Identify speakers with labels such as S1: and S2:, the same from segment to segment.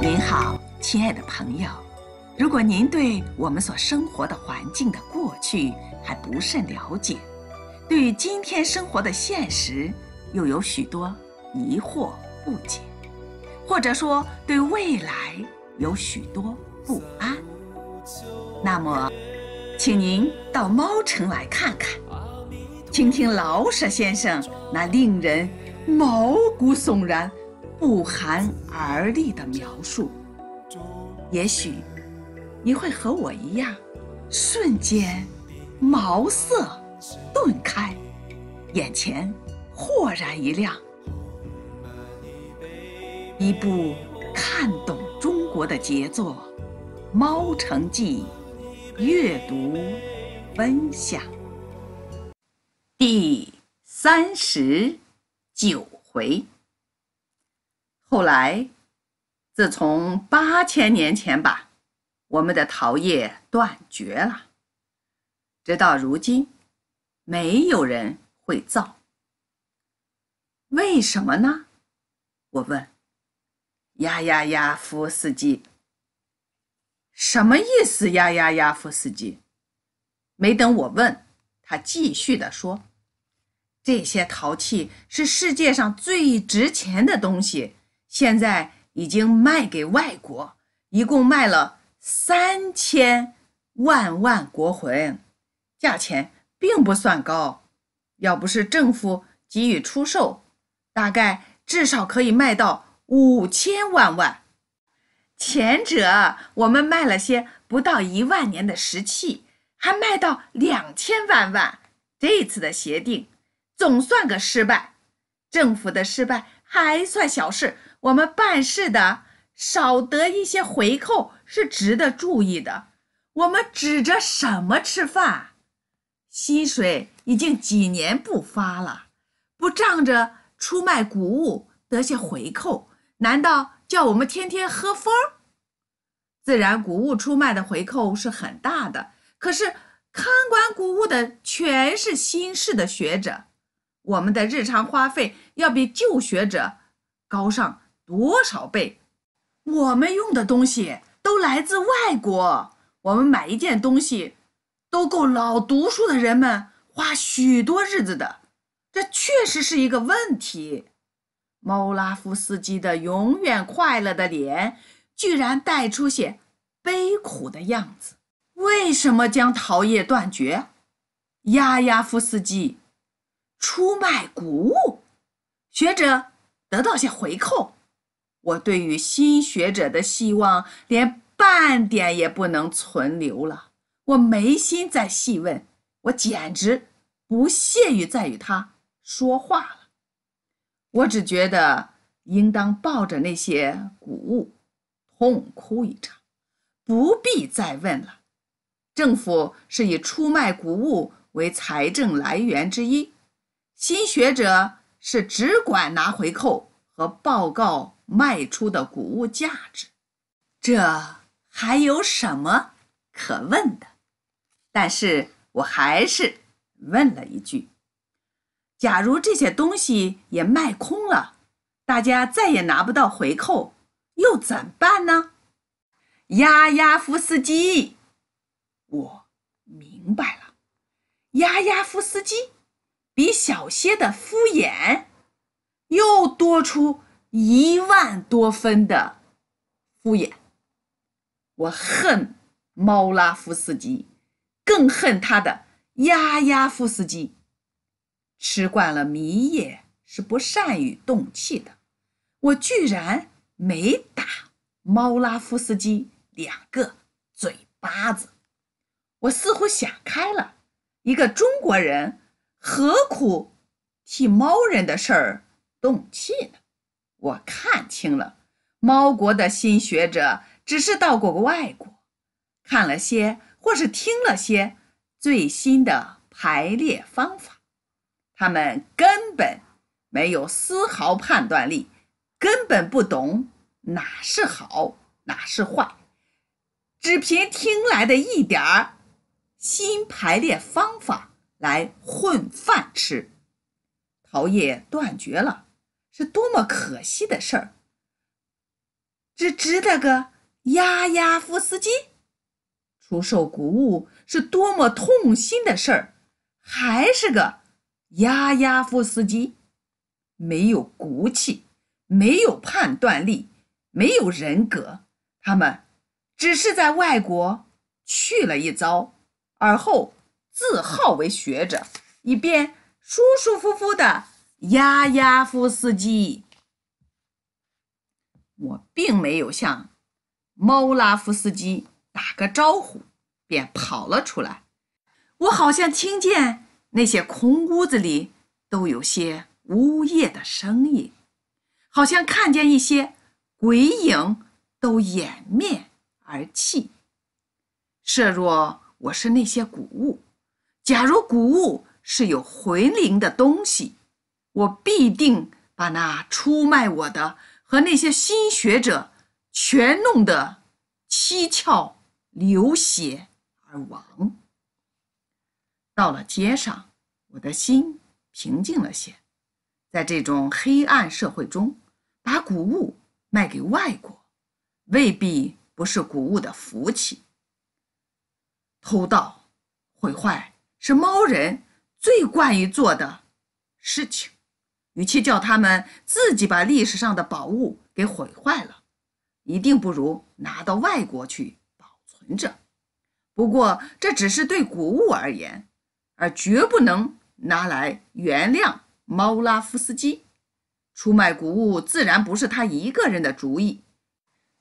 S1: 您好，亲爱的朋友，如果您对我们所生活的环境的过去还不甚了解，对于今天生活的现实又有许多疑惑不解，或者说对未来有许多不安，那么，请您到猫城来看看，听听老舍先生那令人毛骨悚然。不寒而栗的描述，也许你会和我一样，瞬间茅塞顿开，眼前豁然一亮。一部看懂中国的杰作，《猫城记》，阅读分享，第三十九回。后来，自从八千年前吧，我们的陶业断绝了，直到如今，没有人会造。为什么呢？我问。呀呀呀，夫斯基。什么意思呀呀呀，夫斯基？没等我问，他继续的说：“这些陶器是世界上最值钱的东西。”现在已经卖给外国，一共卖了三千万万国魂，价钱并不算高。要不是政府给予出售，大概至少可以卖到五千万万。前者我们卖了些不到一万年的石器，还卖到两千万万。这次的协定总算个失败，政府的失败还算小事。我们办事的少得一些回扣是值得注意的。我们指着什么吃饭？薪水已经几年不发了，不仗着出卖谷物得些回扣，难道叫我们天天喝风？自然谷物出卖的回扣是很大的，可是看管谷物的全是新式的学者，我们的日常花费要比旧学者高尚。多少倍？我们用的东西都来自外国，我们买一件东西，都够老读书的人们花许多日子的。这确实是一个问题。猫拉夫斯基的永远快乐的脸，居然带出些悲苦的样子。为什么将桃叶断绝？亚亚夫斯基出卖谷物，学者得到些回扣。我对于新学者的希望，连半点也不能存留了。我没心再细问，我简直不屑于再与他说话了。我只觉得应当抱着那些谷物痛哭一场，不必再问了。政府是以出卖谷物为财政来源之一，新学者是只管拿回扣和报告。卖出的谷物价值，这还有什么可问的？但是我还是问了一句：“假如这些东西也卖空了，大家再也拿不到回扣，又怎办呢？”亚亚夫斯基，我明白了。亚亚夫斯基比小歇的敷衍又多出。一万多分的敷衍，我恨猫拉夫斯基，更恨他的丫丫夫斯基。吃惯了米叶是不善于动气的，我居然没打猫拉夫斯基两个嘴巴子。我似乎想开了，一个中国人何苦替猫人的事儿动气呢？我看清了，猫国的新学者只是到过外国，看了些或是听了些最新的排列方法，他们根本没有丝毫判断力，根本不懂哪是好哪是坏，只凭听来的一点儿新排列方法来混饭吃，桃叶断绝了。是多么可惜的事儿！只值得个亚亚夫斯基出售谷物，是多么痛心的事儿！还是个亚亚夫斯基，没有骨气，没有判断力，没有人格。他们只是在外国去了一遭，而后自号为学者，以便舒舒服服的。亚亚夫斯基，我并没有向猫拉夫斯基打个招呼，便跑了出来。我好像听见那些空屋子里都有些呜咽的声音，好像看见一些鬼影都掩面而泣。设若我是那些古物，假如古物是有魂灵的东西，我必定把那出卖我的和那些新学者全弄得七窍流血而亡。到了街上，我的心平静了些。在这种黑暗社会中，把谷物卖给外国，未必不是谷物的福气。偷盗、毁坏是猫人最惯于做的事情。与其叫他们自己把历史上的宝物给毁坏了，一定不如拿到外国去保存着。不过这只是对古物而言，而绝不能拿来原谅猫拉夫斯基出卖古物。自然不是他一个人的主意，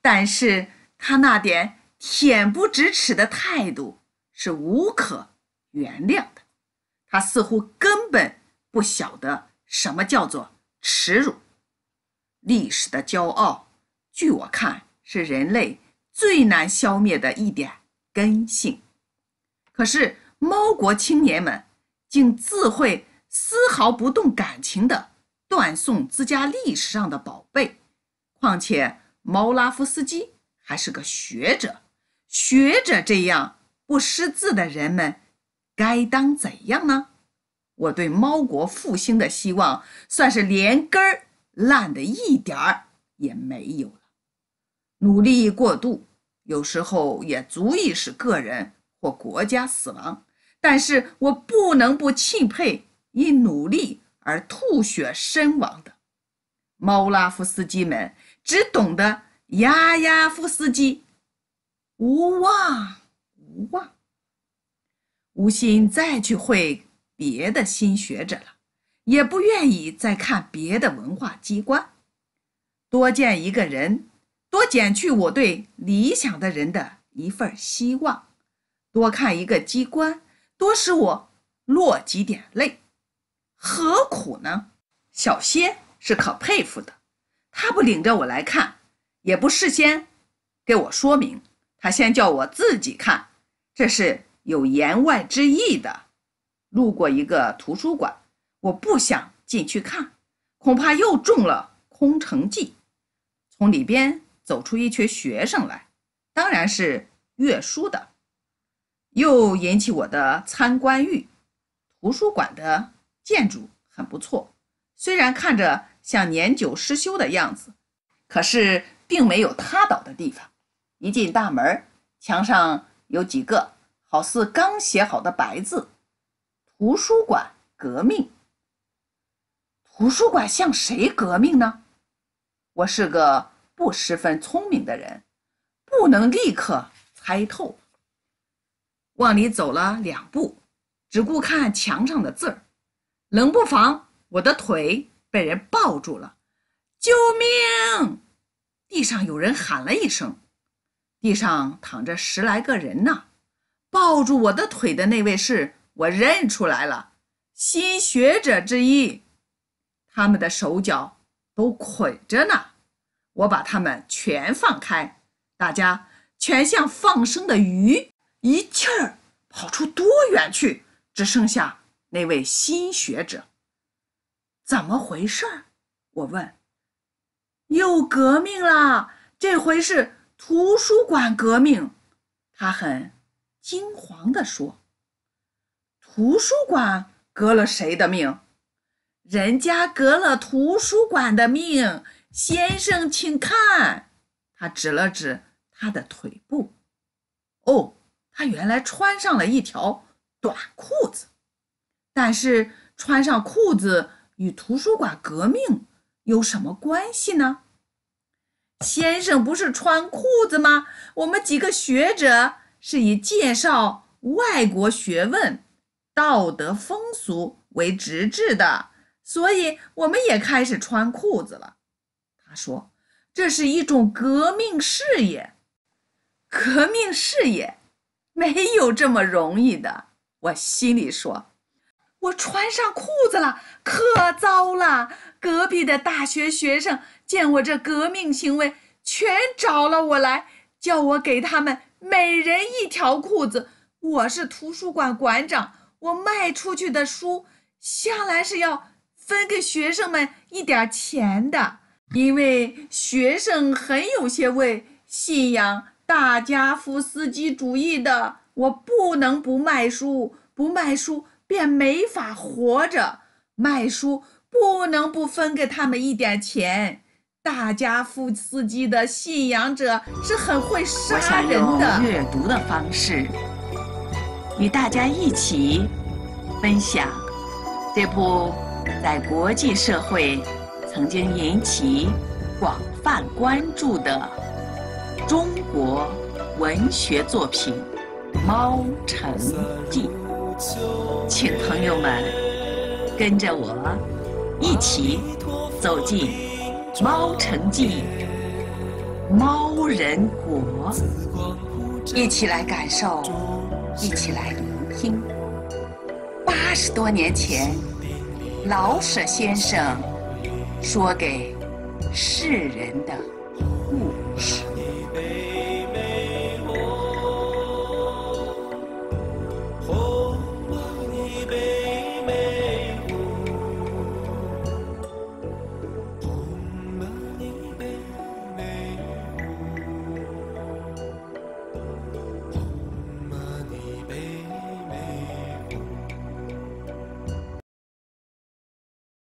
S1: 但是他那点恬不知耻的态度是无可原谅的。他似乎根本不晓得。什么叫做耻辱？历史的骄傲，据我看是人类最难消灭的一点根性。可是猫国青年们竟自会丝毫不动感情的断送自家历史上的宝贝。况且猫拉夫斯基还是个学者，学者这样不识字的人们，该当怎样呢？我对猫国复兴的希望，算是连根儿烂的一点儿也没有了。努力过度，有时候也足以使个人或国家死亡。但是我不能不钦佩因努力而吐血身亡的猫拉夫斯基们，只懂得亚亚夫斯基，无望无望，无心再去会。别的新学者了，也不愿意再看别的文化机关。多见一个人，多减去我对理想的人的一份希望；多看一个机关，多使我落几点泪。何苦呢？小仙是可佩服的，他不领着我来看，也不事先给我说明，他先叫我自己看，这是有言外之意的。路过一个图书馆，我不想进去看，恐怕又中了空城计。从里边走出一群学生来，当然是阅书的，又引起我的参观欲。图书馆的建筑很不错，虽然看着像年久失修的样子，可是并没有塌倒的地方。一进大门，墙上有几个好似刚写好的白字。图书馆革命。图书馆向谁革命呢？我是个不十分聪明的人，不能立刻猜透。往里走了两步，只顾看墙上的字儿，冷不防我的腿被人抱住了！救命！地上有人喊了一声，地上躺着十来个人呢。抱住我的腿的那位是。我认出来了，新学者之一，他们的手脚都捆着呢。我把他们全放开，大家全像放生的鱼，一气儿跑出多远去？只剩下那位新学者，怎么回事？我问。又革命啦！这回是图书馆革命。他很惊惶的说。图书馆革了谁的命？人家革了图书馆的命。先生，请看，他指了指他的腿部。哦，他原来穿上了一条短裤子。但是穿上裤子与图书馆革命有什么关系呢？先生不是穿裤子吗？我们几个学者是以介绍外国学问。道德风俗为直至的，所以我们也开始穿裤子了。他说：“这是一种革命事业，革命事业没有这么容易的。”我心里说：“我穿上裤子了，可糟了！隔壁的大学学生见我这革命行为，全找了我来，叫我给他们每人一条裤子。我是图书馆馆长。”我卖出去的书向来是要分给学生们一点钱的，因为学生很有些为信仰大家夫斯基主义的，我不能不卖书，不卖书便没法活着。卖书不能不分给他们一点钱。大家夫斯基的信仰者是很会杀人的。阅读的方式。与大家一起分享这部在国际社会曾经引起广泛关注的中国文学作品《猫城记》。请朋友们跟着我一起走进《猫城记》、猫人国，一起来感受。一起来聆听八十多年前老舍先生说给世人的故事。